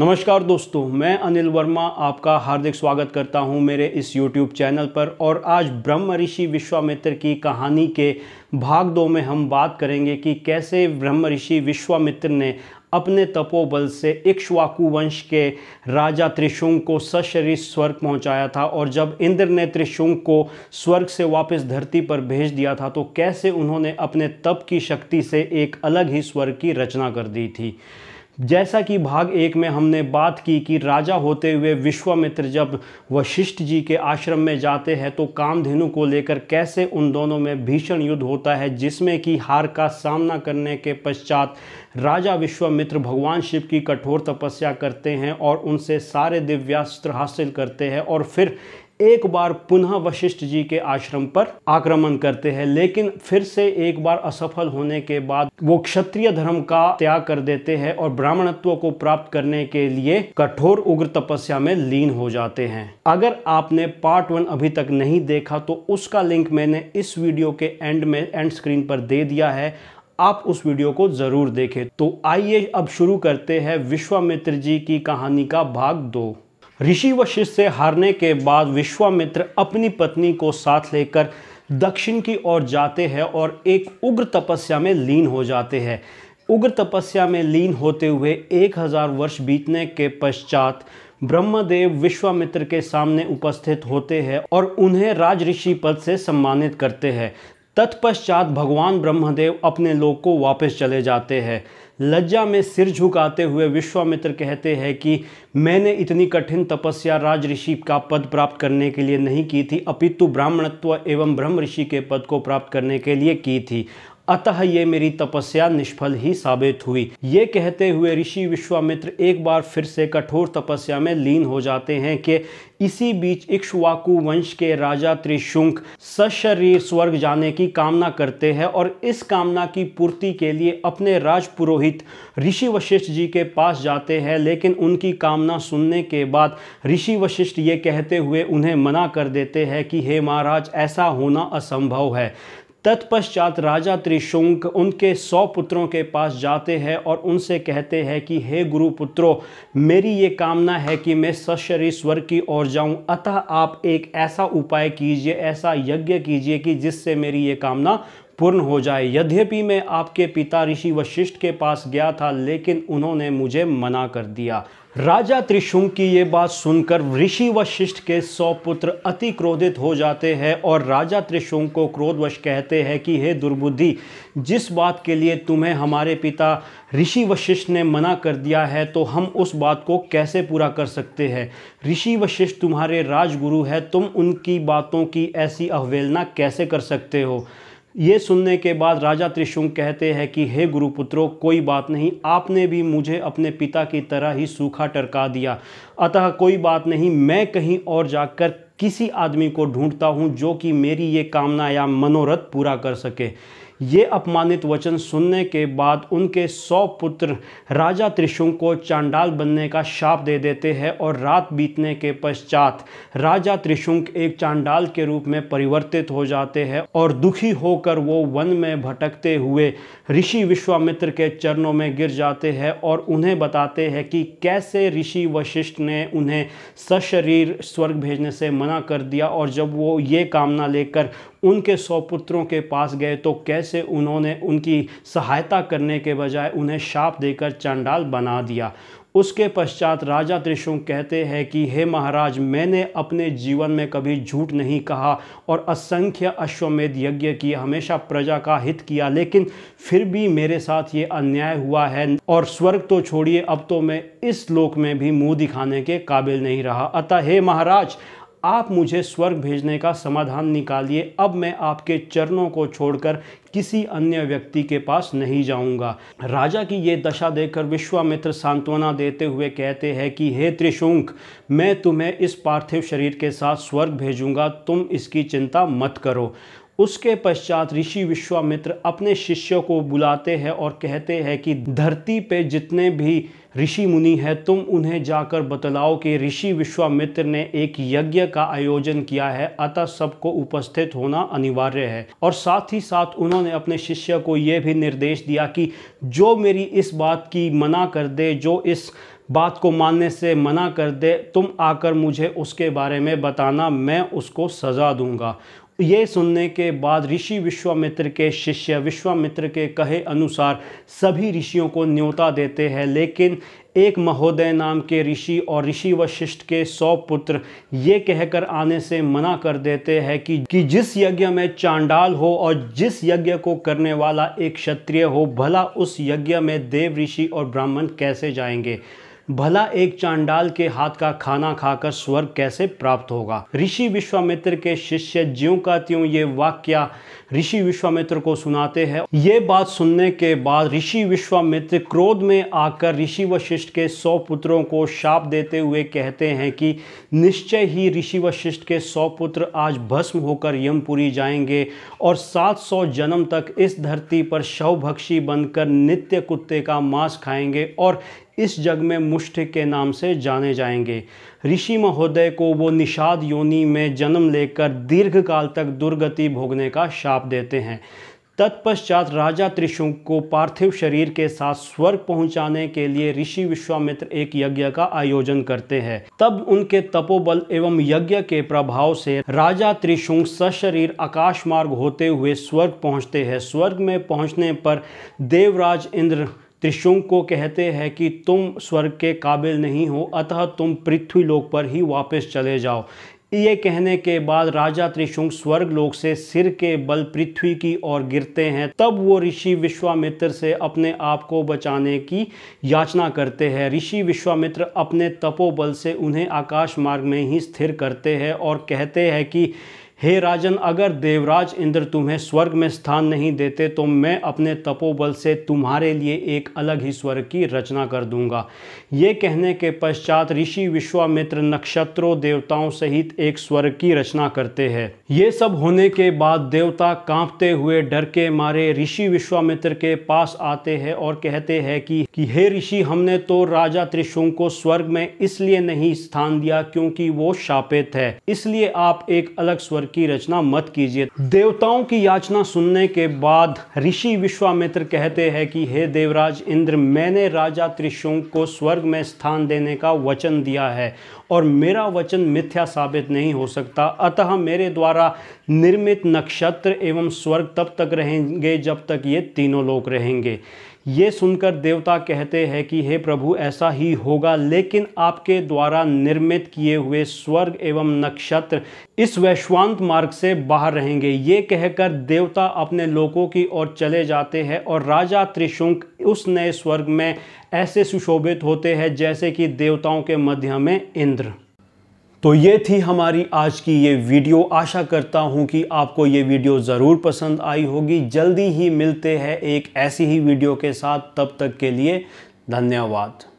नमस्कार दोस्तों मैं अनिल वर्मा आपका हार्दिक स्वागत करता हूं मेरे इस YouTube चैनल पर और आज ब्रह्म ऋषि विश्वामित्र की कहानी के भाग दो में हम बात करेंगे कि कैसे ब्रह्म ऋषि विश्वामित्र ने अपने तपोबल से इक्ष्वाकु वंश के राजा त्रिशुंग को सशरीर स्वर्ग पहुंचाया था और जब इंद्र ने त्रिशुंग को स्वर्ग से वापस धरती पर भेज दिया था तो कैसे उन्होंने अपने तप की शक्ति से एक अलग ही स्वर्ग की रचना कर दी थी जैसा कि भाग एक में हमने बात की कि राजा होते हुए विश्वामित्र जब वशिष्ठ जी के आश्रम में जाते हैं तो कामधेनु को लेकर कैसे उन दोनों में भीषण युद्ध होता है जिसमें कि हार का सामना करने के पश्चात राजा विश्वामित्र भगवान शिव की कठोर तपस्या करते हैं और उनसे सारे दिव्यास्त्र हासिल करते हैं और फिर एक बार पुनः वशिष्ठ जी के आश्रम पर आक्रमण करते हैं लेकिन फिर से एक बार असफल होने के बाद वो क्षत्रिय धर्म का त्याग कर देते हैं और ब्राह्मणत्व को प्राप्त करने के लिए कठोर उग्र तपस्या में लीन हो जाते हैं अगर आपने पार्ट वन अभी तक नहीं देखा तो उसका लिंक मैंने इस वीडियो के एंड में एंड स्क्रीन पर दे दिया है आप उस वीडियो को ज़रूर देखें तो आइए अब शुरू करते हैं विश्वामित्र जी की कहानी का भाग दो ऋषि वशिष्ठ से हारने के बाद विश्वामित्र अपनी पत्नी को साथ लेकर दक्षिण की ओर जाते हैं और एक उग्र तपस्या में लीन हो जाते हैं उग्र तपस्या में लीन होते हुए एक हजार वर्ष बीतने के पश्चात ब्रह्मदेव विश्वामित्र के सामने उपस्थित होते हैं और उन्हें राजऋषि पद से सम्मानित करते हैं तत्पश्चात भगवान ब्रह्मदेव अपने लोक को वापस चले जाते हैं लज्जा में सिर झुकाते हुए विश्वामित्र कहते हैं कि मैंने इतनी कठिन तपस्या राज ऋषि का पद प्राप्त करने के लिए नहीं की थी अपितु ब्राह्मणत्व एवं ब्रह्म ऋषि के पद को प्राप्त करने के लिए की थी अतः ये मेरी तपस्या निष्फल ही साबित हुई ये कहते हुए ऋषि विश्वामित्र एक बार फिर से कठोर तपस्या में लीन हो जाते हैं कि इसी बीच इक्ष्वाकु वंश के राजा त्रिशुंक सशरीर स्वर्ग जाने की कामना करते हैं और इस कामना की पूर्ति के लिए अपने राजपुरोहित ऋषि वशिष्ठ जी के पास जाते हैं लेकिन उनकी कामना सुनने के बाद ऋषि वशिष्ठ ये कहते हुए उन्हें मना कर देते हैं कि हे महाराज ऐसा होना असंभव है तत्पश्चात राजा त्रिशुंक उनके सौ पुत्रों के पास जाते हैं और उनसे कहते हैं कि हे गुरु पुत्रो मेरी ये कामना है कि मैं सशरी स्वर की ओर जाऊं अतः आप एक ऐसा उपाय कीजिए ऐसा यज्ञ कीजिए कि जिससे मेरी ये कामना पूर्ण हो जाए यद्यपि मैं आपके पिता ऋषि वशिष्ठ के पास गया था लेकिन उन्होंने मुझे मना कर दिया राजा त्रिशुंग की ये बात सुनकर ऋषि वशिष्ठ के सौ पुत्र अति क्रोधित हो जाते हैं और राजा त्रिशुंग को क्रोधवश कहते हैं कि हे दुर्बुद्धि जिस बात के लिए तुम्हें हमारे पिता ऋषि वशिष्ठ ने मना कर दिया है तो हम उस बात को कैसे पूरा कर सकते हैं ऋषि वशिष्ठ तुम्हारे राजगुरु है तुम उनकी बातों की ऐसी अवहेलना कैसे कर सकते हो ये सुनने के बाद राजा त्रिशुंग कहते हैं कि हे गुरुपुत्रो कोई बात नहीं आपने भी मुझे अपने पिता की तरह ही सूखा टरका दिया अतः कोई बात नहीं मैं कहीं और जाकर किसी आदमी को ढूंढता हूँ जो कि मेरी ये कामना या मनोरथ पूरा कर सके ये अपमानित वचन सुनने के बाद उनके सौ पुत्र राजा त्रिशुंग को चांडाल बनने का शाप दे देते हैं और रात बीतने के पश्चात राजा त्रिशुंग एक चांडाल के रूप में परिवर्तित हो जाते हैं और दुखी होकर वो वन में भटकते हुए ऋषि विश्वामित्र के चरणों में गिर जाते हैं और उन्हें बताते हैं कि कैसे ऋषि वशिष्ठ ने उन्हें सशरीर स्वर्ग भेजने से मना कर दिया और जब वो ये कामना लेकर उनके सौ पुत्रों के पास गए तो कैसे उन्होंने उनकी सहायता करने के बजाय उन्हें शाप देकर चांडाल बना दिया उसके पश्चात राजा त्रिशुंग कहते हैं कि हे महाराज मैंने अपने जीवन में कभी झूठ नहीं कहा और असंख्य अश्वमेध यज्ञ किए हमेशा प्रजा का हित किया लेकिन फिर भी मेरे साथ ये अन्याय हुआ है और स्वर्ग तो छोड़िए अब तो मैं इस लोक में भी मुंह दिखाने के काबिल नहीं रहा अतः हे महाराज आप मुझे स्वर्ग भेजने का समाधान निकालिए अब मैं आपके चरणों को छोड़कर किसी अन्य व्यक्ति के पास नहीं जाऊंगा राजा की ये दशा देखकर विश्वामित्र सांत्वना देते हुए कहते हैं कि हे त्रिशुंक मैं तुम्हें इस पार्थिव शरीर के साथ स्वर्ग भेजूंगा तुम इसकी चिंता मत करो उसके पश्चात ऋषि विश्वामित्र अपने शिष्यों को बुलाते हैं और कहते हैं कि धरती पे जितने भी ऋषि मुनि हैं तुम उन्हें जाकर बतलाओ कि ऋषि विश्वामित्र ने एक यज्ञ का आयोजन किया है अतः सबको उपस्थित होना अनिवार्य है और साथ ही साथ उन्होंने अपने शिष्य को यह भी निर्देश दिया कि जो मेरी इस बात की मना कर दे जो इस बात को मानने से मना कर दे तुम आकर मुझे उसके बारे में बताना मैं उसको सज़ा दूंगा ये सुनने के बाद ऋषि विश्वामित्र के शिष्य विश्वामित्र के कहे अनुसार सभी ऋषियों को न्योता देते हैं लेकिन एक महोदय नाम के ऋषि और ऋषि वशिष्ठ के सौ पुत्र ये कहकर आने से मना कर देते हैं कि कि जिस यज्ञ में चांडाल हो और जिस यज्ञ को करने वाला एक क्षत्रिय हो भला उस यज्ञ में देव ऋषि और ब्राह्मण कैसे जाएंगे भला एक चांडाल के हाथ का खाना खाकर स्वर्ग कैसे प्राप्त होगा ऋषि विश्वामित्र के शिष्य ज्यों का त्यों ये वाक्य ऋषि विश्वामित्र को सुनाते हैं ये बात सुनने के बाद ऋषि विश्वामित्र क्रोध में आकर ऋषि वशिष्ठ के सौ पुत्रों को शाप देते हुए कहते हैं कि निश्चय ही ऋषि वशिष्ठ के सौ पुत्र आज भस्म होकर यमपुरी जाएंगे और सात सौ जन्म तक इस धरती पर शवभक्षी बनकर नित्य कुत्ते का मांस खाएंगे और इस जग में मुष्ठ के नाम से जाने जाएंगे ऋषि महोदय को वो निषाद योनि में जन्म लेकर दीर्घ काल तक दुर्गति भोगने का शाप देते हैं तत्पश्चात राजा त्रिशुंक को पार्थिव शरीर के साथ स्वर्ग पहुंचाने के लिए ऋषि विश्वामित्र एक यज्ञ का आयोजन करते हैं तब उनके तपोबल एवं यज्ञ के प्रभाव से राजा त्रिशुंक सशरीर आकाश मार्ग होते हुए स्वर्ग पहुंचते हैं स्वर्ग में पहुंचने पर देवराज इंद्र त्रिशुंग को कहते हैं कि तुम स्वर्ग के काबिल नहीं हो अतः तुम पृथ्वी लोक पर ही वापस चले जाओ ये कहने के बाद राजा त्रिशुंग स्वर्ग लोक से सिर के बल पृथ्वी की ओर गिरते हैं तब वो ऋषि विश्वामित्र से अपने आप को बचाने की याचना करते हैं ऋषि विश्वामित्र अपने तपोबल से उन्हें आकाश मार्ग में ही स्थिर करते हैं और कहते हैं कि हे राजन अगर देवराज इंद्र तुम्हें स्वर्ग में स्थान नहीं देते तो मैं अपने तपोबल से तुम्हारे लिए एक अलग ही स्वर्ग की रचना कर दूंगा ये कहने के पश्चात ऋषि विश्वामित्र नक्षत्रों देवताओं सहित एक स्वर्ग की रचना करते हैं ये सब होने के बाद देवता कांपते हुए डर के मारे ऋषि विश्वामित्र के पास आते हैं और कहते हैं कि, कि हे ऋषि हमने तो राजा त्रिशुंग को स्वर्ग में इसलिए नहीं स्थान दिया क्योंकि वो शापित है इसलिए आप एक अलग स्वर्ग की रचना मत कीजिए देवताओं की याचना सुनने के बाद ऋषि विश्वामित्र कहते हैं कि हे देवराज इंद्र मैंने राजा त्रिशुंग को स्वर्ग में स्थान देने का वचन दिया है और मेरा वचन मिथ्या साबित नहीं हो सकता अतः मेरे द्वारा निर्मित नक्षत्र एवं स्वर्ग तब तक रहेंगे जब तक ये तीनों लोग रहेंगे ये सुनकर देवता कहते हैं कि हे प्रभु ऐसा ही होगा लेकिन आपके द्वारा निर्मित किए हुए स्वर्ग एवं नक्षत्र इस वैश्वांत मार्ग से बाहर रहेंगे ये कहकर देवता अपने लोगों की ओर चले जाते हैं और राजा त्रिशुंक उस नए स्वर्ग में ऐसे सुशोभित होते हैं जैसे कि देवताओं के मध्य में इंद्र तो ये थी हमारी आज की ये वीडियो आशा करता हूँ कि आपको ये वीडियो ज़रूर पसंद आई होगी जल्दी ही मिलते हैं एक ऐसी ही वीडियो के साथ तब तक के लिए धन्यवाद